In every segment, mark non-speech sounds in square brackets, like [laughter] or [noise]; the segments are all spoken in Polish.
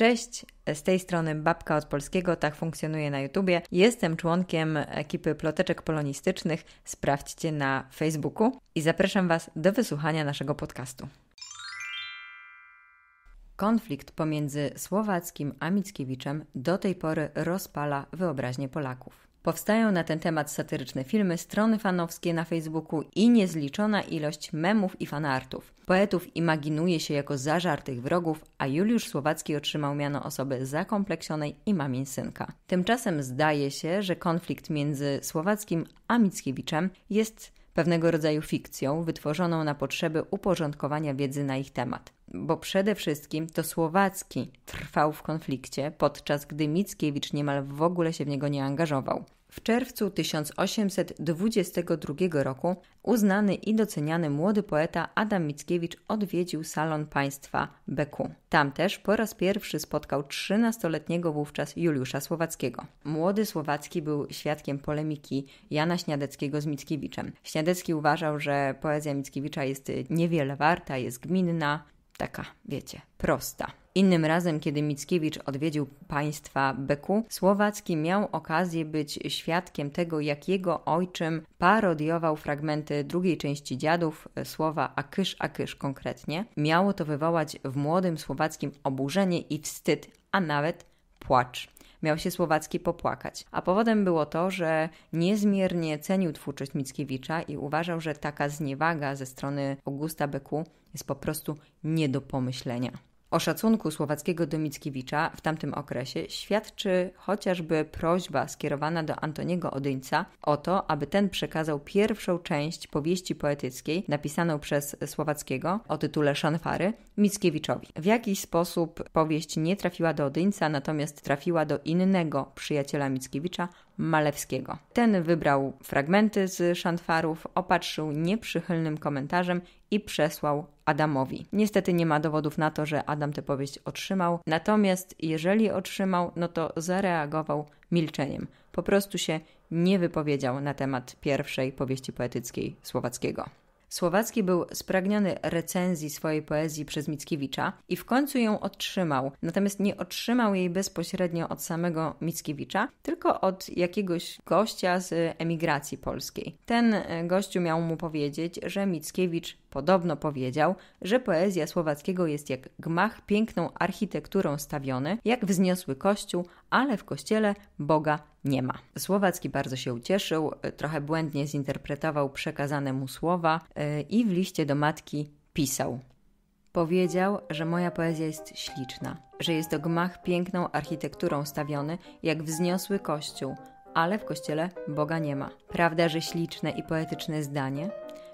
Cześć, z tej strony Babka od Polskiego, tak funkcjonuje na YouTubie. Jestem członkiem ekipy Ploteczek Polonistycznych, sprawdźcie na Facebooku i zapraszam Was do wysłuchania naszego podcastu. Konflikt pomiędzy Słowackim a Mickiewiczem do tej pory rozpala wyobraźnię Polaków. Powstają na ten temat satyryczne filmy, strony fanowskie na Facebooku i niezliczona ilość memów i fanartów. Poetów imaginuje się jako zażartych wrogów, a Juliusz Słowacki otrzymał miano osoby zakompleksionej i mamin synka. Tymczasem zdaje się, że konflikt między Słowackim a Mickiewiczem jest pewnego rodzaju fikcją wytworzoną na potrzeby uporządkowania wiedzy na ich temat. Bo przede wszystkim to Słowacki trwał w konflikcie, podczas gdy Mickiewicz niemal w ogóle się w niego nie angażował. W czerwcu 1822 roku uznany i doceniany młody poeta Adam Mickiewicz odwiedził Salon Państwa Beku. Tam też po raz pierwszy spotkał 13-letniego wówczas Juliusza Słowackiego. Młody Słowacki był świadkiem polemiki Jana Śniadeckiego z Mickiewiczem. Śniadecki uważał, że poezja Mickiewicza jest niewiele warta, jest gminna, taka, wiecie, prosta. Innym razem, kiedy Mickiewicz odwiedził państwa Beku, Słowacki miał okazję być świadkiem tego, jak jego ojczym parodiował fragmenty drugiej części dziadów, e, słowa akysz, akysz konkretnie. Miało to wywołać w młodym słowackim oburzenie i wstyd, a nawet płacz miał się Słowacki popłakać. A powodem było to, że niezmiernie cenił twórczość Mickiewicza i uważał, że taka zniewaga ze strony Augusta Beku jest po prostu nie do pomyślenia. O szacunku słowackiego do Mickiewicza w tamtym okresie świadczy chociażby prośba skierowana do Antoniego Odyńca o to, aby ten przekazał pierwszą część powieści poetyckiej napisaną przez Słowackiego o tytule Szanfary Mickiewiczowi. W jakiś sposób powieść nie trafiła do Odyńca, natomiast trafiła do innego przyjaciela Mickiewicza, Malewskiego. Ten wybrał fragmenty z szantwarów, opatrzył nieprzychylnym komentarzem i przesłał Adamowi. Niestety nie ma dowodów na to, że Adam tę powieść otrzymał, natomiast jeżeli otrzymał, no to zareagował milczeniem. Po prostu się nie wypowiedział na temat pierwszej powieści poetyckiej Słowackiego. Słowacki był spragniony recenzji swojej poezji przez Mickiewicza i w końcu ją otrzymał. Natomiast nie otrzymał jej bezpośrednio od samego Mickiewicza, tylko od jakiegoś gościa z emigracji polskiej. Ten e, gościu miał mu powiedzieć, że Mickiewicz podobno powiedział, że poezja Słowackiego jest jak gmach piękną architekturą stawiony, jak wzniosły kościół, ale w kościele Boga nie ma. Słowacki bardzo się ucieszył, trochę błędnie zinterpretował przekazane mu słowa e, i w liście do matki pisał. Powiedział, że moja poezja jest śliczna, że jest to gmach piękną architekturą stawiony, jak wzniosły kościół, ale w kościele Boga nie ma. Prawda, że śliczne i poetyczne zdanie,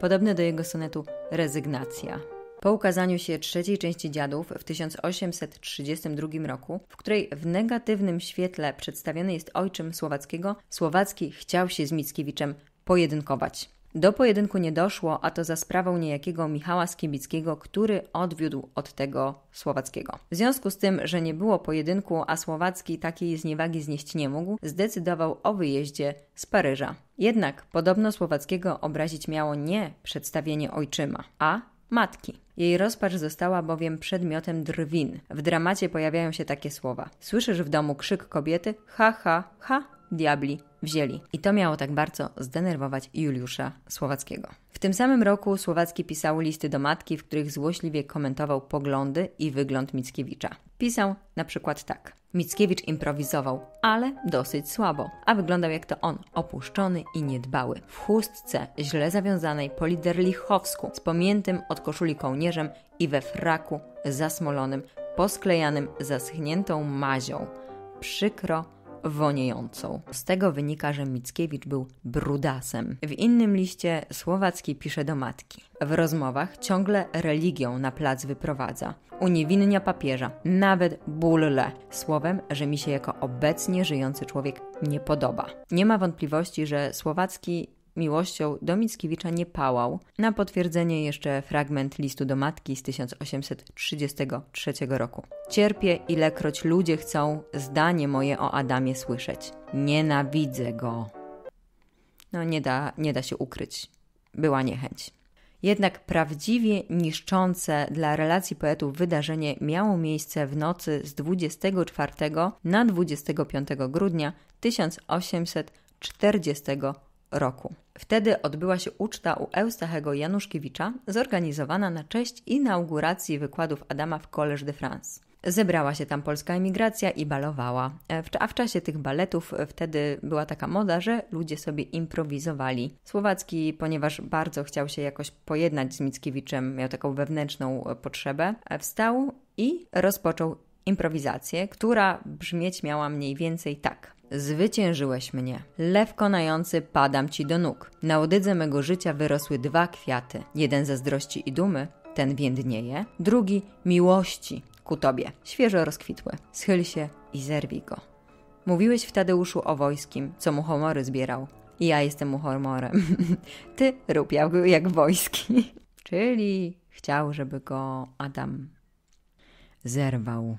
podobne do jego sonetu Rezygnacja. Po ukazaniu się trzeciej części Dziadów w 1832 roku, w której w negatywnym świetle przedstawiony jest ojczym Słowackiego, Słowacki chciał się z Mickiewiczem pojedynkować. Do pojedynku nie doszło, a to za sprawą niejakiego Michała Skibickiego, który odwiódł od tego Słowackiego. W związku z tym, że nie było pojedynku, a Słowacki takiej zniewagi znieść nie mógł, zdecydował o wyjeździe z Paryża. Jednak podobno Słowackiego obrazić miało nie przedstawienie ojczyma, a matki. Jej rozpacz została bowiem przedmiotem drwin. W dramacie pojawiają się takie słowa. Słyszysz w domu krzyk kobiety? Ha, ha, ha, diabli wzięli. I to miało tak bardzo zdenerwować Juliusza Słowackiego. W tym samym roku Słowacki pisał listy do matki, w których złośliwie komentował poglądy i wygląd Mickiewicza. Pisał na przykład tak. Mickiewicz improwizował, ale dosyć słabo, a wyglądał jak to on, opuszczony i niedbały, w chustce źle zawiązanej po liderlichowsku, z pomiętym od koszuli kołnierzem i we fraku zasmolonym, posklejanym zaschniętą mazią. Przykro, woniejącą. Z tego wynika, że Mickiewicz był brudasem. W innym liście Słowacki pisze do matki. W rozmowach ciągle religią na plac wyprowadza. Uniewinnia papieża, nawet bulle, słowem, że mi się jako obecnie żyjący człowiek nie podoba. Nie ma wątpliwości, że Słowacki miłością do Mickiewicza nie pałał. Na potwierdzenie jeszcze fragment listu do matki z 1833 roku. Cierpię, ilekroć ludzie chcą zdanie moje o Adamie słyszeć. Nienawidzę go. No nie da, nie da się ukryć. Była niechęć. Jednak prawdziwie niszczące dla relacji poetów wydarzenie miało miejsce w nocy z 24 na 25 grudnia 1840 roku. Wtedy odbyła się uczta u Eustachego Januszkiewicza, zorganizowana na cześć inauguracji wykładów Adama w Collège de France. Zebrała się tam polska emigracja i balowała. E, a w czasie tych baletów e, wtedy była taka moda, że ludzie sobie improwizowali. Słowacki, ponieważ bardzo chciał się jakoś pojednać z Mickiewiczem, miał taką wewnętrzną e, potrzebę, wstał i rozpoczął improwizację, która brzmieć miała mniej więcej tak. Zwyciężyłeś mnie. Lew konający, padam ci do nóg. Na łodydze mego życia wyrosły dwa kwiaty. Jeden zazdrości i dumy, ten więdnieje, drugi miłości ku tobie, świeżo rozkwitły. Schyl się i zerwij go. Mówiłeś w Tadeuszu o wojskim, co mu homory zbierał. I ja jestem mu hormorem. [laughs] Ty rób jak wojski. [laughs] Czyli chciał, żeby go Adam zerwał.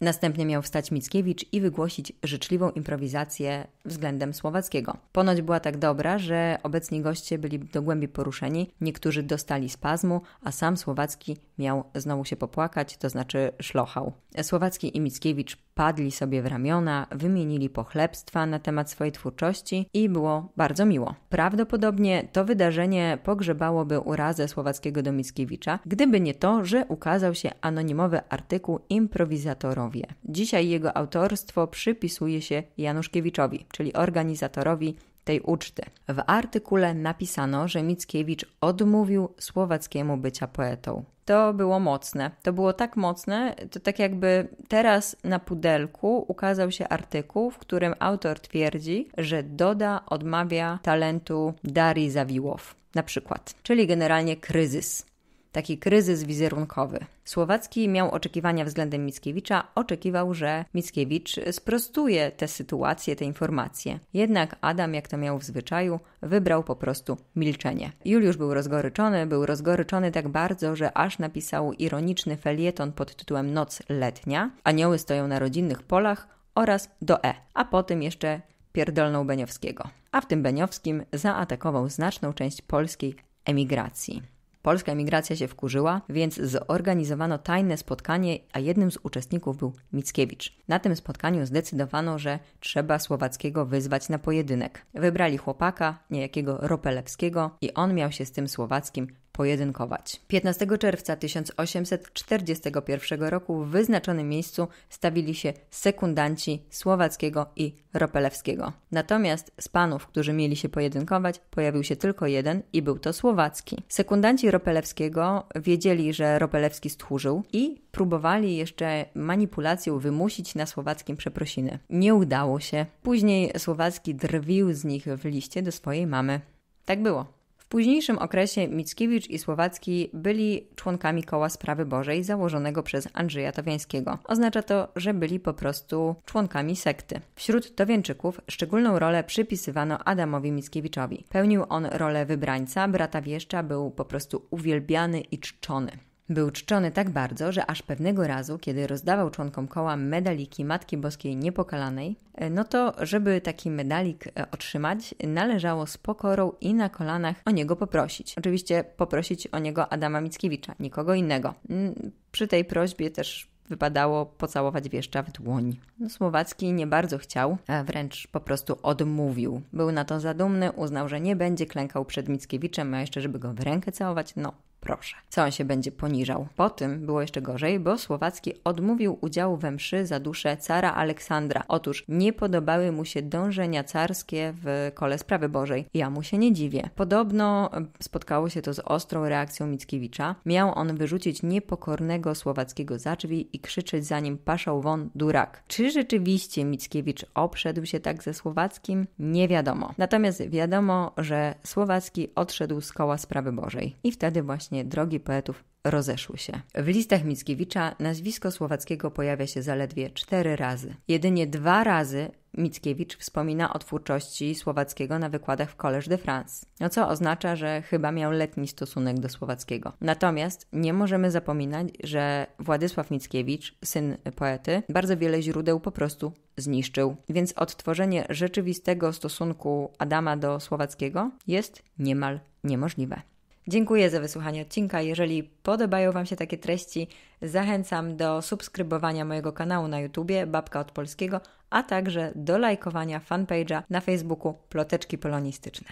Następnie miał wstać Mickiewicz i wygłosić życzliwą improwizację względem Słowackiego. Ponoć była tak dobra, że obecni goście byli do głębi poruszeni, niektórzy dostali spazmu, a sam Słowacki miał znowu się popłakać, to znaczy szlochał. Słowacki i Mickiewicz padli sobie w ramiona, wymienili pochlebstwa na temat swojej twórczości i było bardzo miło. Prawdopodobnie to wydarzenie pogrzebałoby urazę słowackiego do Mickiewicza, gdyby nie to, że ukazał się anonimowy artykuł Improwizatorowie. Dzisiaj jego autorstwo przypisuje się Januszkiewiczowi, czyli organizatorowi tej uczty. W artykule napisano, że Mickiewicz odmówił Słowackiemu bycia poetą. To było mocne. To było tak mocne, to tak jakby teraz na pudelku ukazał się artykuł, w którym autor twierdzi, że Doda odmawia talentu Darii Zawiłow. Na przykład, czyli generalnie kryzys taki kryzys wizerunkowy. Słowacki miał oczekiwania względem Mickiewicza, oczekiwał, że Mickiewicz sprostuje tę sytuację, te informacje. Jednak Adam, jak to miał w zwyczaju, wybrał po prostu milczenie. Juliusz był rozgoryczony, był rozgoryczony tak bardzo, że aż napisał ironiczny felieton pod tytułem Noc letnia, anioły stoją na rodzinnych polach oraz do E, a potem jeszcze pierdolną Beniowskiego. A w tym Beniowskim zaatakował znaczną część polskiej emigracji. Polska emigracja się wkurzyła, więc zorganizowano tajne spotkanie, a jednym z uczestników był Mickiewicz. Na tym spotkaniu zdecydowano, że trzeba Słowackiego wyzwać na pojedynek. Wybrali chłopaka, niejakiego Ropelewskiego, i on miał się z tym Słowackim pojedynkować. 15 czerwca 1841 roku w wyznaczonym miejscu stawili się sekundanci Słowackiego i Ropelewskiego. Natomiast z panów, którzy mieli się pojedynkować, pojawił się tylko jeden i był to Słowacki. Sekundanci Ropelewskiego wiedzieli, że Ropelewski stchórzył i próbowali jeszcze manipulacją wymusić na Słowackim przeprosiny. Nie udało się. Później Słowacki drwił z nich w liście do swojej mamy. Tak było późniejszym okresie Mickiewicz i Słowacki byli członkami koła Sprawy Bożej założonego przez Andrzeja Towiańskiego. Oznacza to, że byli po prostu członkami sekty. Wśród Towięczyków szczególną rolę przypisywano Adamowi Mickiewiczowi. Pełnił on rolę wybrańca, brata wieszcza, był po prostu uwielbiany i czczony. Był czczony tak bardzo, że aż pewnego razu, kiedy rozdawał członkom koła medaliki Matki Boskiej Niepokalanej, e, no to żeby taki medalik e, otrzymać, należało z pokorą i na kolanach o niego poprosić. Oczywiście poprosić o niego Adama Mickiewicza, nikogo innego. Mm, przy tej prośbie też wypadało pocałować wieszcza w dłoń. No, Słowacki nie bardzo chciał, a wręcz po prostu odmówił. Był na to zadumny, uznał, że nie będzie klękał przed Mickiewiczem, a jeszcze żeby go w rękę całować, no Proszę. Co on się będzie poniżał? Po tym było jeszcze gorzej, bo Słowacki odmówił udziału we mszy za duszę cara Aleksandra. Otóż nie podobały mu się dążenia carskie w kole sprawy Bożej. Ja mu się nie dziwię. Podobno spotkało się to z ostrą reakcją Mickiewicza. Miał on wyrzucić niepokornego Słowackiego za drzwi i krzyczeć za nim paszał won durak. Czy rzeczywiście Mickiewicz obszedł się tak ze Słowackim? Nie wiadomo. Natomiast wiadomo, że Słowacki odszedł z koła sprawy Bożej. I wtedy właśnie właśnie drogi poetów rozeszły się. W listach Mickiewicza nazwisko Słowackiego pojawia się zaledwie cztery razy. Jedynie dwa razy Mickiewicz wspomina o twórczości Słowackiego na wykładach w Collège de France, no co oznacza, że chyba miał letni stosunek do Słowackiego. Natomiast nie możemy zapominać, że Władysław Mickiewicz, syn poety, bardzo wiele źródeł po prostu zniszczył, więc odtworzenie rzeczywistego stosunku Adama do Słowackiego jest niemal niemożliwe. Dziękuję za wysłuchanie odcinka. Jeżeli podobają Wam się takie treści, zachęcam do subskrybowania mojego kanału na YouTubie Babka od Polskiego, a także do lajkowania fanpage'a na Facebooku Ploteczki Polonistyczne.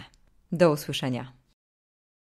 Do usłyszenia.